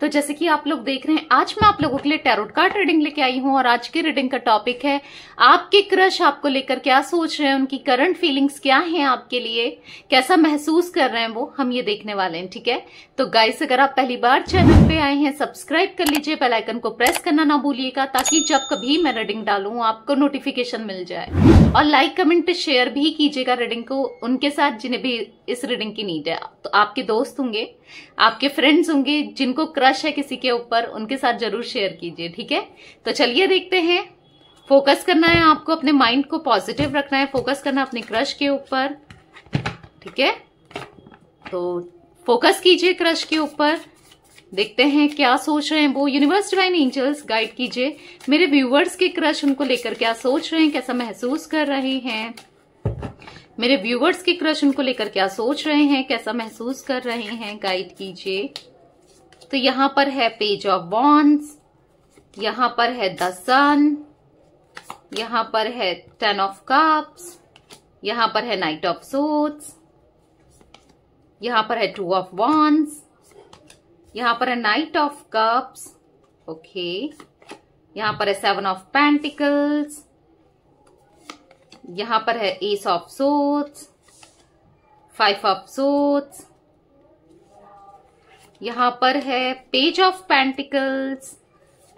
तो जैसे कि आप लोग देख रहे हैं आज मैं आप लोगों के लिए टैरोट कार्ड रीडिंग लेके आई हूं और आज की रीडिंग का टॉपिक है आपके क्रश आपको लेकर क्या सोच रहे हैं उनकी करंट फीलिंग्स क्या हैं आपके लिए कैसा महसूस कर रहे हैं वो हम ये देखने वाले हैं ठीक है तो गाइस अगर आप पहली बार चैनल पे आए हैं सब्सक्राइब कर लीजिए बेलाइकन को प्रेस करना ना भूलिएगा ताकि जब कभी मैं रीडिंग डालू आपको नोटिफिकेशन मिल जाए और लाइक कमेंट शेयर भी कीजिएगा रीडिंग को उनके साथ जिन्हें भी इस रीडिंग की नीड है तो आपके दोस्त होंगे आपके फ्रेंड्स होंगे जिनको क्रश क्रश है किसी के ऊपर उनके साथ जरूर शेयर कीजिए ठीक है तो चलिए देखते हैं फोकस करना है आपको अपने माइंड को पॉजिटिव रखना है फोकस करना अपने क्रश के ऊपर ठीक है तो फोकस कीजिए क्रश के ऊपर देखते हैं क्या सोच रहे हैं वो यूनिवर्स डिवाइन एंजल्स गाइड कीजिए मेरे व्यूवर्स के क्रश उनको लेकर क्या सोच रहे हैं कैसा महसूस कर रहे हैं मेरे व्यूवर्स के क्रश उनको लेकर क्या सोच रहे हैं कैसा महसूस कर रहे हैं गाइड कीजिए तो यहां पर है पेज ऑफ वॉन्स यहां पर है द सन यहां पर है टेन ऑफ कप्स यहां पर है नाइट ऑफ सोट्स यहां पर है टू ऑफ वॉन्स यहां पर है नाइट ऑफ कप्स ओके यहां पर है सेवन ऑफ पेंटिकल्स यहां पर है ace of swords five of swords यहाँ पर है पेज ऑफ पैंटिकल्स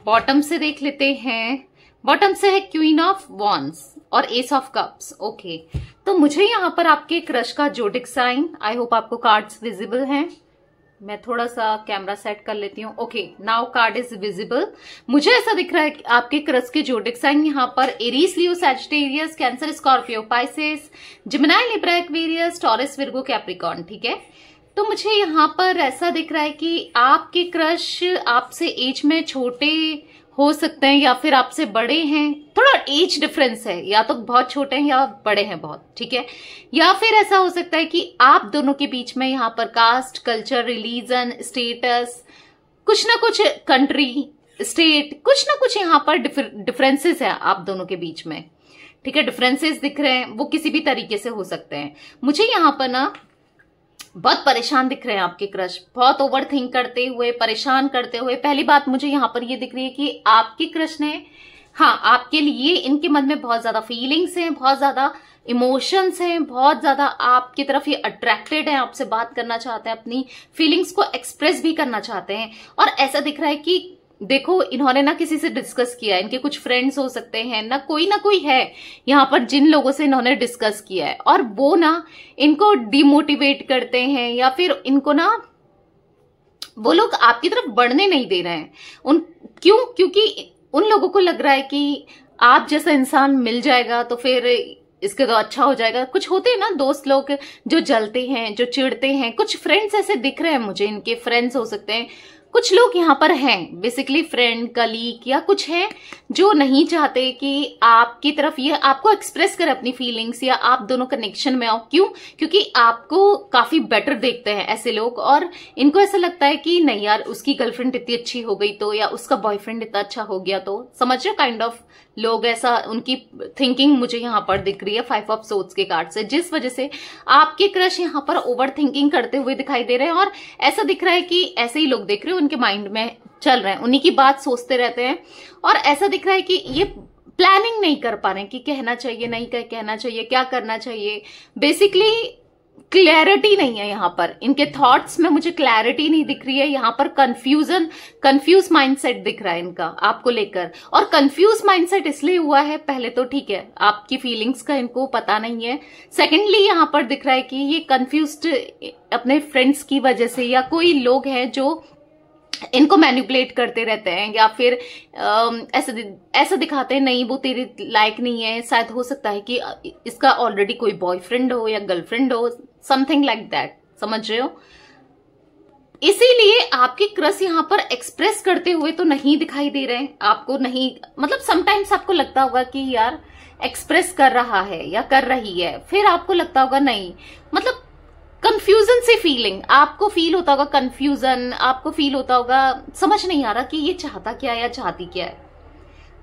बॉटम से देख लेते हैं बॉटम से है क्वीन ऑफ वॉन्स और एस ऑफ कप्स ओके तो मुझे यहाँ पर आपके क्रश का जोडिक साइन आई होप आपको कार्ड्स विजिबल हैं मैं थोड़ा सा कैमरा सेट कर लेती हूँ okay now card is visible मुझे ऐसा दिख रहा है कि आपके क्रस के जोडिक साइन यहाँ पर Aries Leo Sagittarius Cancer Scorpio Pisces Gemini Libra Aquarius Taurus Virgo Capricorn ठीक है तो मुझे यहाँ पर ऐसा दिख रहा है कि आपके क्रश आपसे एज में छोटे हो सकते हैं या फिर आपसे बड़े हैं थोड़ा एज डिफरेंस है या तो बहुत छोटे हैं या बड़े हैं बहुत ठीक है या फिर ऐसा हो सकता है कि आप दोनों के बीच में यहाँ पर कास्ट कल्चर रिलीजन स्टेटस कुछ ना कुछ कंट्री स्टेट कुछ ना कुछ यहाँ पर डिफरेंसेस है आप दोनों के बीच में ठीक है डिफरेंसेस दिख रहे हैं वो किसी भी तरीके से हो सकते हैं मुझे यहाँ पर ना बहुत परेशान दिख रहे हैं आपके क्रश बहुत ओवर थिंक करते हुए परेशान करते हुए पहली बात मुझे यहां पर ये दिख रही है कि आपके क्रश ने हाँ आपके लिए इनके मन में बहुत ज्यादा फीलिंग्स हैं बहुत ज्यादा इमोशंस हैं बहुत ज्यादा आपकी तरफ ये अट्रैक्टेड हैं आपसे बात करना चाहते हैं अपनी फीलिंग्स को एक्सप्रेस भी करना चाहते हैं और ऐसा दिख रहा है कि देखो इन्होंने ना किसी से डिस्कस किया है इनके कुछ फ्रेंड्स हो सकते हैं ना कोई ना कोई है यहाँ पर जिन लोगों से इन्होंने डिस्कस किया है और वो ना इनको डिमोटिवेट करते हैं या फिर इनको ना वो लोग आपकी तरफ बढ़ने नहीं दे रहे हैं उन क्यों क्योंकि उन लोगों को लग रहा है कि आप जैसा इंसान मिल जाएगा तो फिर इसके तो अच्छा हो जाएगा कुछ होते हैं ना दोस्त लोग जो जलते हैं जो चिढ़ते हैं कुछ फ्रेंड्स ऐसे दिख रहे हैं मुझे इनके फ्रेंड्स हो सकते हैं कुछ लोग यहाँ पर हैं बेसिकली फ्रेंड कलीग या कुछ हैं जो नहीं चाहते कि आपकी तरफ ये आपको एक्सप्रेस करें अपनी फीलिंग्स या आप दोनों कनेक्शन में आओ क्यों क्योंकि आपको काफी बेटर देखते हैं ऐसे लोग और इनको ऐसा लगता है कि नहीं यार उसकी गर्लफ्रेंड इतनी अच्छी हो गई तो या उसका बॉयफ्रेंड इतना अच्छा हो गया तो समझ रहे काइंड ऑफ लोग ऐसा उनकी थिंकिंग मुझे यहाँ पर दिख रही है फाइव ऑफ सोच के कार्ड से जिस वजह से आपके क्रश यहाँ पर ओवर थिंकिंग करते हुए दिखाई दे रहे हैं और ऐसा दिख रहा है कि ऐसे ही लोग देख रहे हो उनके माइंड में चल रहे हैं उन्हीं की बात सोचते रहते हैं और ऐसा दिख रहा है कि ये प्लानिंग नहीं कर पा रहे हैं कि कहना चाहिए नहीं कह कहना चाहिए क्या करना चाहिए बेसिकली क्लैरिटी नहीं है यहाँ पर इनके थॉट्स में मुझे क्लैरिटी नहीं दिख रही है यहाँ पर कंफ्यूजन कंफ्यूज माइंडसेट दिख रहा है इनका आपको लेकर और कंफ्यूज माइंडसेट इसलिए हुआ है पहले तो ठीक है आपकी फीलिंग्स का इनको पता नहीं है सेकेंडली यहाँ पर दिख रहा है कि ये कंफ्यूज अपने फ्रेंड्स की वजह से या कोई लोग हैं जो इनको मैनिपुलेट करते रहते हैं या फिर ऐसा ऐसा दिखाते हैं नहीं वो तेरे लायक नहीं है शायद हो सकता है कि इसका ऑलरेडी कोई बॉयफ्रेंड हो या गर्लफ्रेंड हो समथिंग लाइक दैट समझ रहे हो इसीलिए आपके क्रस यहाँ पर एक्सप्रेस करते हुए तो नहीं दिखाई दे रहे आपको नहीं मतलब समटाइम्स आपको लगता होगा कि यार एक्सप्रेस कर रहा है या कर रही है फिर आपको लगता होगा नहीं मतलब कंफ्यूजन से फीलिंग आपको फील होता होगा कंफ्यूजन आपको फील होता होगा समझ नहीं आ रहा कि ये चाहता क्या है या चाहती क्या है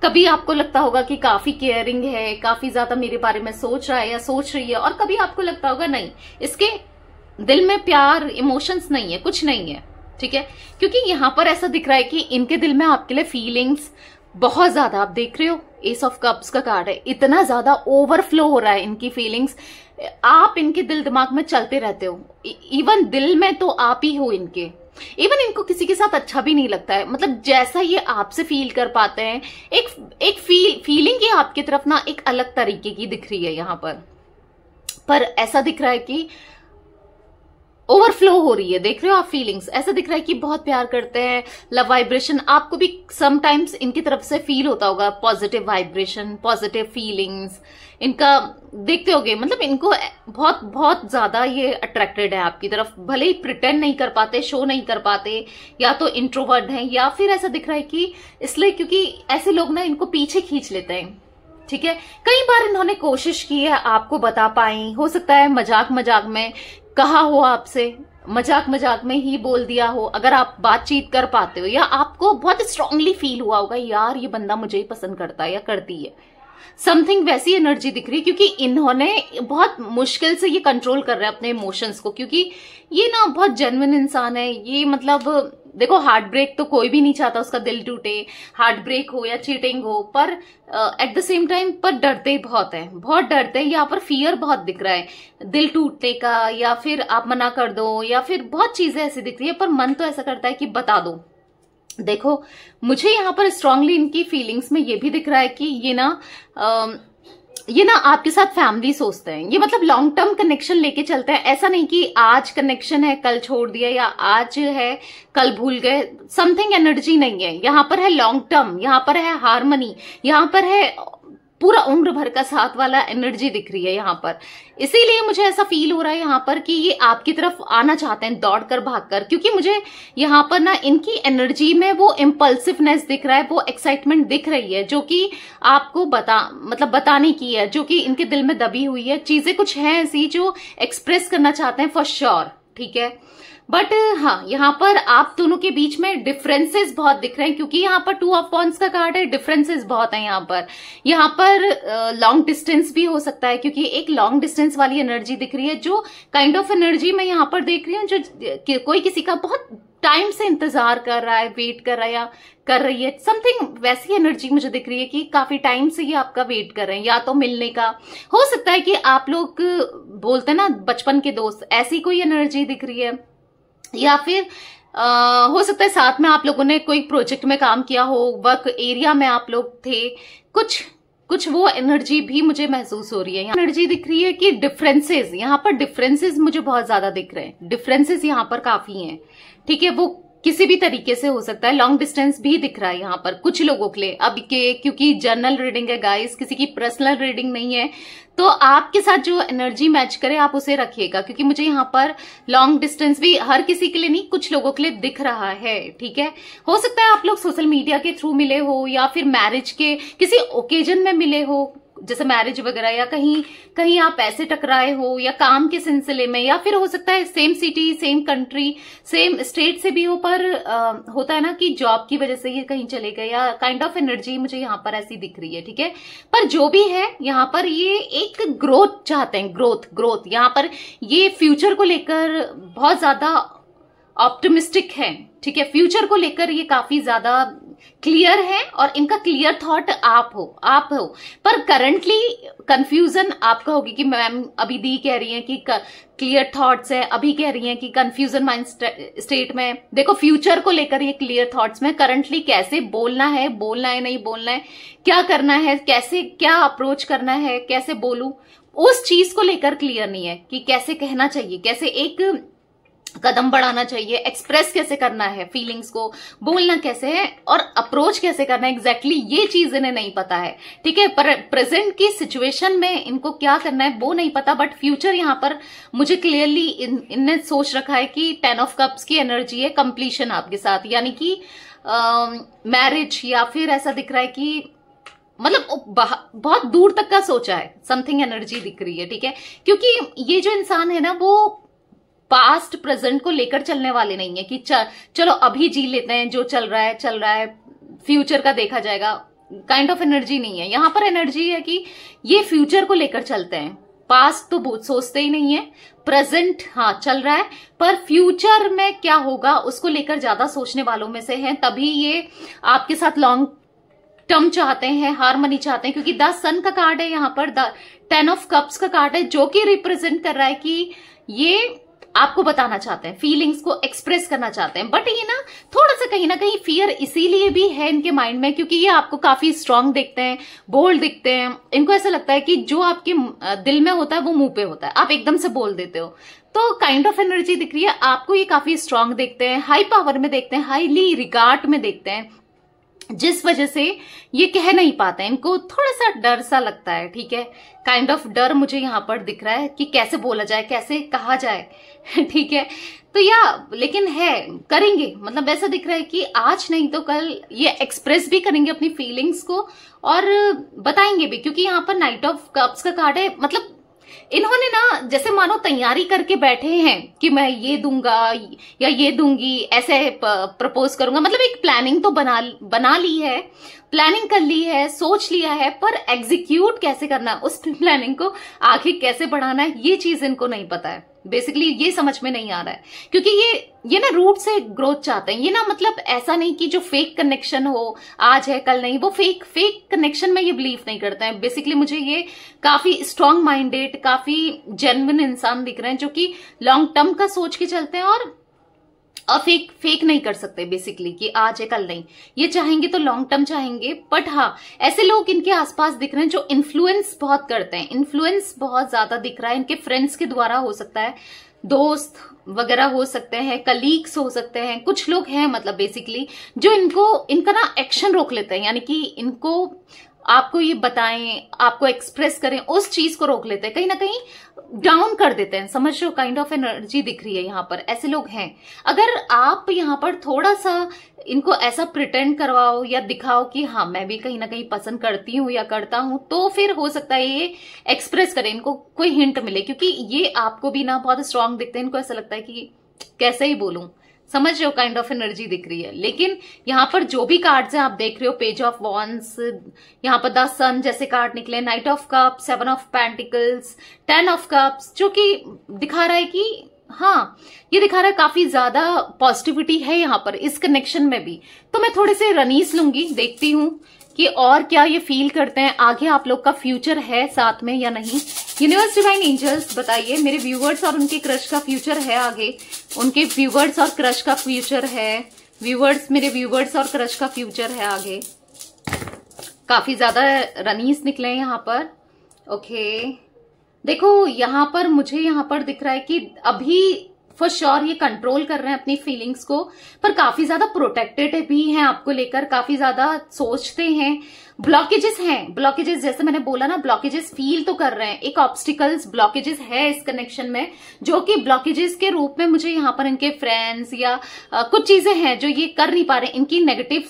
कभी आपको लगता होगा कि काफी केयरिंग है काफी ज्यादा मेरे बारे में सोच रहा है या सोच रही है और कभी आपको लगता होगा नहीं इसके दिल में प्यार इमोशंस नहीं है कुछ नहीं है ठीक है क्योंकि यहां पर ऐसा दिख रहा है कि इनके दिल में आपके लिए फीलिंग्स बहुत ज्यादा आप देख रहे हो एस ऑफ कप्स का कार्ड है इतना ज्यादा ओवरफ्लो हो रहा है इनकी फीलिंग्स आप इनके दिल दिमाग में चलते रहते हो इवन e, दिल में तो आप ही हो इनके इवन इनको किसी के साथ अच्छा भी नहीं लगता है मतलब जैसा ये आपसे फील कर पाते हैं एक एक फील फीलिंग ये आपकी तरफ ना एक अलग तरीके की दिख रही है यहां पर पर ऐसा दिख रहा है कि ओवरफ्लो हो रही है देख रहे हो आप फीलिंग्स ऐसा दिख रहा है कि बहुत प्यार करते हैं लव वाइब्रेशन आपको भी समटाइम्स इनकी तरफ से फील होता होगा पॉजिटिव वाइब्रेशन पॉजिटिव फीलिंग्स इनका देखते होगे मतलब इनको बहुत बहुत ज्यादा ये अट्रैक्टेड है आपकी तरफ भले ही प्रिटेंड नहीं कर पाते शो नहीं कर पाते या तो इंट्रोवर्ड है या फिर ऐसा दिख रहा है कि इसलिए क्योंकि ऐसे लोग ना इनको पीछे खींच लेते हैं ठीक है कई बार इन्होंने कोशिश की है आपको बता पाए हो सकता है मजाक मजाक में कहा हो आपसे मजाक मजाक में ही बोल दिया हो अगर आप बातचीत कर पाते हो या आपको बहुत स्ट्रांगली फील हुआ होगा यार ये बंदा मुझे ही पसंद करता है या करती है समथिंग वैसी एनर्जी दिख रही है क्योंकि इन्होंने बहुत मुश्किल से ये कंट्रोल कर रहे हैं अपने इमोशंस को क्योंकि ये ना बहुत जेनविन इंसान है ये मतलब देखो हार्ट ब्रेक तो कोई भी नहीं चाहता उसका दिल टूटे हार्ट ब्रेक हो या चीटिंग हो पर एट द सेम टाइम पर डरते बहुत है बहुत डरते हैं यहाँ पर फियर बहुत दिख रहा है दिल टूटने का या फिर आप मना कर दो या फिर बहुत चीजें ऐसी दिख रही है पर मन तो ऐसा करता है कि बता दो देखो मुझे यहाँ पर स्ट्रांगली इनकी फीलिंग्स में ये भी दिख रहा है कि ये ना आ, ये ना आपके साथ फैमिली सोचते हैं ये मतलब लॉन्ग टर्म कनेक्शन लेके चलते हैं ऐसा नहीं कि आज कनेक्शन है कल छोड़ दिया या आज है कल भूल गए समथिंग एनर्जी नहीं है यहाँ पर है लॉन्ग टर्म यहाँ पर है हारमनी यहाँ पर है पूरा उम्र भर का साथ वाला एनर्जी दिख रही है यहाँ पर इसीलिए मुझे ऐसा फील हो रहा है यहाँ पर कि ये आपकी तरफ आना चाहते हैं दौड़ कर भाग कर क्योंकि मुझे यहाँ पर ना इनकी एनर्जी में वो इम्पल्सिवनेस दिख रहा है वो एक्साइटमेंट दिख रही है जो कि आपको बता मतलब बताने की है जो कि इनके दिल में दबी हुई है चीजें कुछ हैं ऐसी जो एक्सप्रेस करना चाहते हैं फॉर श्योर ठीक है बट uh, हाँ यहाँ पर आप दोनों के बीच में डिफरेंसेस बहुत दिख रहे हैं क्योंकि यहाँ पर टू ऑफ पॉन्स का कार्ड है डिफरेंसेस बहुत है यहाँ पर यहाँ पर लॉन्ग uh, डिस्टेंस भी हो सकता है क्योंकि एक लॉन्ग डिस्टेंस वाली एनर्जी दिख रही है जो काइंड ऑफ एनर्जी मैं यहाँ पर देख रही हूँ जो कि, कोई किसी का बहुत टाइम से इंतजार कर रहा है वेट कर रहा है या कर रही है समथिंग वैसी एनर्जी मुझे दिख रही है कि काफी टाइम से ये आपका वेट कर रहे हैं या तो मिलने का हो सकता है कि आप लोग बोलते हैं ना बचपन के दोस्त ऐसी कोई एनर्जी दिख रही है या फिर आ, हो सकता है साथ में आप लोगों ने कोई प्रोजेक्ट में काम किया हो वर्क एरिया में आप लोग थे कुछ कुछ वो एनर्जी भी मुझे महसूस हो रही है यहाँ एनर्जी दिख रही है कि डिफरेंसेस यहाँ पर डिफरेंसेस मुझे बहुत ज्यादा दिख रहे हैं डिफरेंसेस यहाँ पर काफी हैं ठीक है वो किसी भी तरीके से हो सकता है लॉन्ग डिस्टेंस भी दिख रहा है यहाँ पर कुछ लोगों के लिए अब के क्योंकि जर्नल रीडिंग है गाइस किसी की पर्सनल रीडिंग नहीं है तो आपके साथ जो एनर्जी मैच करे आप उसे रखिएगा क्योंकि मुझे यहाँ पर लॉन्ग डिस्टेंस भी हर किसी के लिए नहीं कुछ लोगों के लिए दिख रहा है ठीक है हो सकता है आप लोग सोशल मीडिया के थ्रू मिले हो या फिर मैरिज के किसी ओकेजन में मिले हो जैसे मैरिज वगैरह या कहीं कहीं आप पैसे टकराए हो या काम के सिलसिले में या फिर हो सकता है same city same country same state से भी हो पर आ, होता है ना कि जॉब की वजह से ये कहीं चले गए या काइंड ऑफ एनर्जी मुझे यहाँ पर ऐसी दिख रही है ठीक है पर जो भी है यहाँ पर ये एक ग्रोथ चाहते हैं ग्रोथ ग्रोथ यहाँ पर ये फ्यूचर को लेकर बहुत ज्यादा ऑप्टोमिस्टिक है ठीक है फ्यूचर को लेकर ये काफी ज्यादा क्लियर है और इनका क्लियर थॉट आप हो आप हो पर करंटली कंफ्यूजन आपका होगी कि मैम अभी दी कह रही है कि क्लियर थॉट्स है अभी कह रही है कि कंफ्यूजन माइंड स्टेट में देखो फ्यूचर को लेकर ये क्लियर थॉट्स में करंटली कैसे बोलना है बोलना है नहीं बोलना है क्या करना है कैसे क्या अप्रोच करना है कैसे बोलू उस चीज को लेकर क्लियर नहीं है कि कैसे कहना चाहिए कैसे एक कदम बढ़ाना चाहिए एक्सप्रेस कैसे करना है फीलिंग्स को बोलना कैसे है और अप्रोच कैसे करना है एग्जैक्टली exactly ये चीज इन्हें नहीं पता है ठीक है पर प्रेजेंट की सिचुएशन में इनको क्या करना है वो नहीं पता बट फ्यूचर यहां पर मुझे क्लियरली इनने सोच रखा है कि टेन ऑफ कप्स की एनर्जी है कंप्लीशन आपके साथ यानी कि मैरिज या फिर ऐसा दिख रहा है कि मतलब बहुत दूर तक का सोचा है समथिंग एनर्जी दिख रही है ठीक है क्योंकि ये जो इंसान है ना वो पास्ट प्रेजेंट को लेकर चलने वाले नहीं है कि चल, चलो अभी जी लेते हैं जो चल रहा है चल रहा है फ्यूचर का देखा जाएगा काइंड ऑफ एनर्जी नहीं है यहां पर एनर्जी है कि ये फ्यूचर को लेकर चलते हैं पास्ट तो बहुत सोचते ही नहीं है प्रेजेंट हाँ चल रहा है पर फ्यूचर में क्या होगा उसको लेकर ज्यादा सोचने वालों में से हैं तभी ये आपके साथ लॉन्ग टर्म चाहते हैं हारमनी चाहते हैं क्योंकि द सन का कार्ड है यहाँ पर द टेन ऑफ कप्स का कार्ड है जो कि रिप्रेजेंट कर रहा है कि ये आपको बताना चाहते हैं फीलिंग्स को एक्सप्रेस करना चाहते हैं बट ये ना थोड़ा सा कहीं ना कहीं फियर इसीलिए भी है इनके माइंड में क्योंकि ये आपको काफी स्ट्रांग दिखते हैं बोल्ड दिखते हैं इनको ऐसा लगता है कि जो आपके दिल में होता है वो मुंह पे होता है आप एकदम से बोल देते हो तो काइंड ऑफ एनर्जी दिख रही है आपको ये काफी स्ट्रांग देखते हैं हाई पावर में देखते हैं हाईली रिगार्ड में देखते हैं जिस वजह से ये कह नहीं पाते इनको थोड़ा सा डर सा लगता है ठीक है काइंड ऑफ डर मुझे यहाँ पर दिख रहा है कि कैसे बोला जाए कैसे कहा जाए ठीक है तो या लेकिन है करेंगे मतलब ऐसा दिख रहा है कि आज नहीं तो कल ये एक्सप्रेस भी करेंगे अपनी फीलिंग्स को और बताएंगे भी क्योंकि यहाँ पर नाइट ऑफ कप्स का कार्ड है मतलब इन्होंने ना जैसे मानो तैयारी करके बैठे हैं कि मैं ये दूंगा या ये दूंगी ऐसे प्रपोज करूंगा मतलब एक प्लानिंग तो बना बना ली है प्लानिंग कर ली है सोच लिया है पर एग्जीक्यूट कैसे करना उस प्लानिंग को आगे कैसे बढ़ाना है ये चीज इनको नहीं पता है बेसिकली ये समझ में नहीं आ रहा है क्योंकि ये ये ना रूट से ग्रोथ चाहते हैं ये ना मतलब ऐसा नहीं कि जो फेक कनेक्शन हो आज है कल नहीं वो फेक फेक कनेक्शन में ये बिलीव नहीं करते हैं बेसिकली मुझे ये काफी स्ट्रांग माइंडेड काफी जेन्युन इंसान दिख रहे हैं जो कि लॉन्ग टर्म का सोच के चलते हैं और अफेक फेक फेक नहीं कर सकते बेसिकली कि आज है कल नहीं ये चाहेंगे तो लॉन्ग टर्म चाहेंगे बट हाँ ऐसे लोग इनके आसपास दिख रहे हैं जो इन्फ्लुएंस बहुत करते हैं इन्फ्लुएंस बहुत ज्यादा दिख रहा है इनके फ्रेंड्स के द्वारा हो सकता है दोस्त वगैरह हो सकते हैं कलीग्स हो सकते हैं कुछ लोग हैं मतलब बेसिकली जो इनको इनका ना एक्शन रोक लेते हैं यानी कि इनको आपको ये बताएं आपको एक्सप्रेस करें उस चीज को रोक लेते हैं कहीं ना कहीं डाउन कर देते हैं समझ रहे हो काइंड ऑफ एनर्जी दिख रही है यहाँ पर ऐसे लोग हैं अगर आप यहाँ पर थोड़ा सा इनको ऐसा प्रिटेंड करवाओ या दिखाओ कि हाँ मैं भी कहीं ना कहीं पसंद करती हूँ या करता हूँ तो फिर हो सकता है ये एक्सप्रेस करें इनको कोई हिंट मिले क्योंकि ये आपको भी ना बहुत स्ट्रांग दिखते हैं इनको ऐसा लगता है कि कैसे ही बोलूं समझ रहे हो काइंड ऑफ एनर्जी दिख रही है लेकिन यहाँ पर जो भी कार्ड्स हैं आप देख रहे हो पेज ऑफ वॉन्स यहाँ पर द सन जैसे कार्ड निकले knight of cup seven of pentacles ten of cups जो कि दिखा रहा है कि हाँ ये दिखा रहा है काफी ज्यादा पॉजिटिविटी है यहाँ पर इस कनेक्शन में भी तो मैं थोड़े से रनीस लूंगी देखती हूँ कि और क्या ये फील करते हैं आगे आप लोग का फ्यूचर है साथ में या नहीं यूनिवर्स डिवाइन एंजल्स बताइए मेरे व्यूवर्स और उनके क्रश का फ्यूचर है आगे उनके व्यूवर्स और क्रश का फ्यूचर है व्यूवर्स मेरे व्यूवर्स और क्रश का फ्यूचर है आगे काफी ज्यादा रनीस निकले हैं यहाँ पर ओके देखो यहाँ पर मुझे यहाँ पर दिख रहा है कि अभी फॉर श्योर ये कंट्रोल कर रहे हैं अपनी फीलिंग्स को पर काफी ज्यादा प्रोटेक्टेड भी हैं आपको लेकर काफी ज्यादा सोचते हैं ब्लॉकेजेस हैं ब्लॉकेजेस जैसे मैंने बोला ना ब्लॉकेजेस फील तो कर रहे हैं एक ऑब्स्टिकल्स ब्लॉकेजेस है इस कनेक्शन में जो कि ब्लॉकेजेस के रूप में मुझे यहां पर इनके फ्रेंड्स या आ, कुछ चीजें हैं जो ये कर नहीं पा रहे इनकी नेगेटिव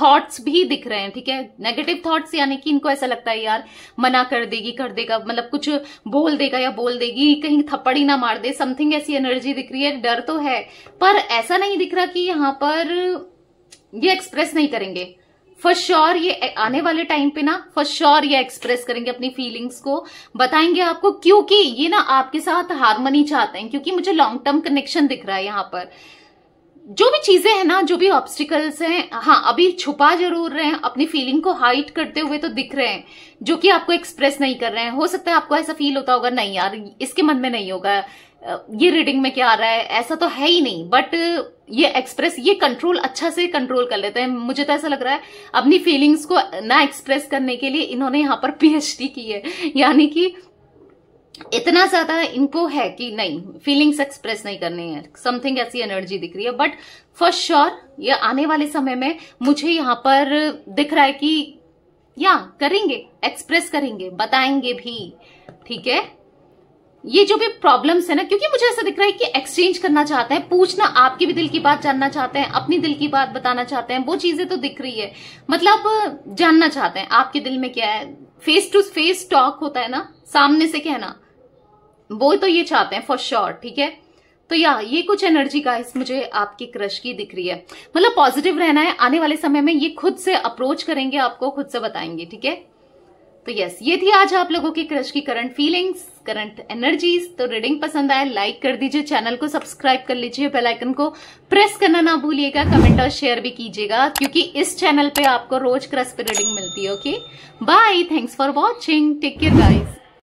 थॉट्स भी दिख रहे हैं ठीक है नेगेटिव थॉट्स यानी कि इनको ऐसा लगता है यार मना कर देगी कर देगा मतलब कुछ बोल देगा या बोल देगी कहीं थप्पड़ी ना मार दे समथिंग ऐसी एनर्जी दिख रही है डर तो है पर ऐसा नहीं दिख रहा कि यहां पर ये एक्सप्रेस नहीं करेंगे फॉर श्योर sure ये आने वाले टाइम पे ना फॉर श्योर sure ये एक्सप्रेस करेंगे अपनी फीलिंग्स को बताएंगे आपको क्योंकि ये ना आपके साथ हारमनी चाहते हैं क्योंकि मुझे लॉन्ग टर्म कनेक्शन दिख रहा है यहां पर जो भी चीजें हैं ना जो भी ऑब्स्टिकल्स हैं हाँ अभी छुपा जरूर रहे हैं अपनी फीलिंग को हाइट करते हुए तो दिख रहे हैं जो कि आपको एक्सप्रेस नहीं कर रहे हैं हो सकता है आपको ऐसा फील होता होगा नहीं यार इसके मन में नहीं होगा ये रीडिंग में क्या आ रहा है ऐसा तो है ही नहीं बट ये एक्सप्रेस ये कंट्रोल अच्छा से कंट्रोल कर लेते हैं मुझे तो ऐसा लग रहा है अपनी फीलिंग्स को ना एक्सप्रेस करने के लिए इन्होंने यहाँ पर पीएचडी की है यानी कि इतना ज्यादा इनको है कि नहीं फीलिंग्स एक्सप्रेस नहीं करनी है समथिंग ऐसी एनर्जी दिख रही है बट फॉर श्योर ये आने वाले समय में मुझे यहां पर दिख रहा है कि या करेंगे एक्सप्रेस करेंगे बताएंगे भी ठीक है ये जो भी प्रॉब्लम्स है ना क्योंकि मुझे ऐसा दिख रहा है कि एक्सचेंज करना चाहते हैं पूछना आपके भी दिल की बात जानना चाहते हैं अपनी दिल की बात बताना चाहते हैं वो चीजें तो दिख रही है मतलब जानना चाहते हैं आपके दिल में क्या है फेस टू फेस टॉक होता है ना सामने से कहना वो तो ये चाहते हैं फॉर श्योर ठीक है तो या ये कुछ एनर्जी इस मुझे आपकी क्रश की दिख रही है मतलब पॉजिटिव रहना है आने वाले समय में ये खुद से अप्रोच करेंगे आपको खुद से बताएंगे ठीक है तो यस ये थी आज आप लोगों की क्रश की करंट फीलिंग्स करंट एनर्जीज तो रीडिंग पसंद आए लाइक कर दीजिए चैनल को सब्सक्राइब कर लीजिए बेल आइकन को प्रेस करना ना भूलिएगा कमेंट और शेयर भी कीजिएगा क्योंकि इस चैनल पे आपको रोज क्रश पे रीडिंग मिलती है okay bye thanks for watching take care guys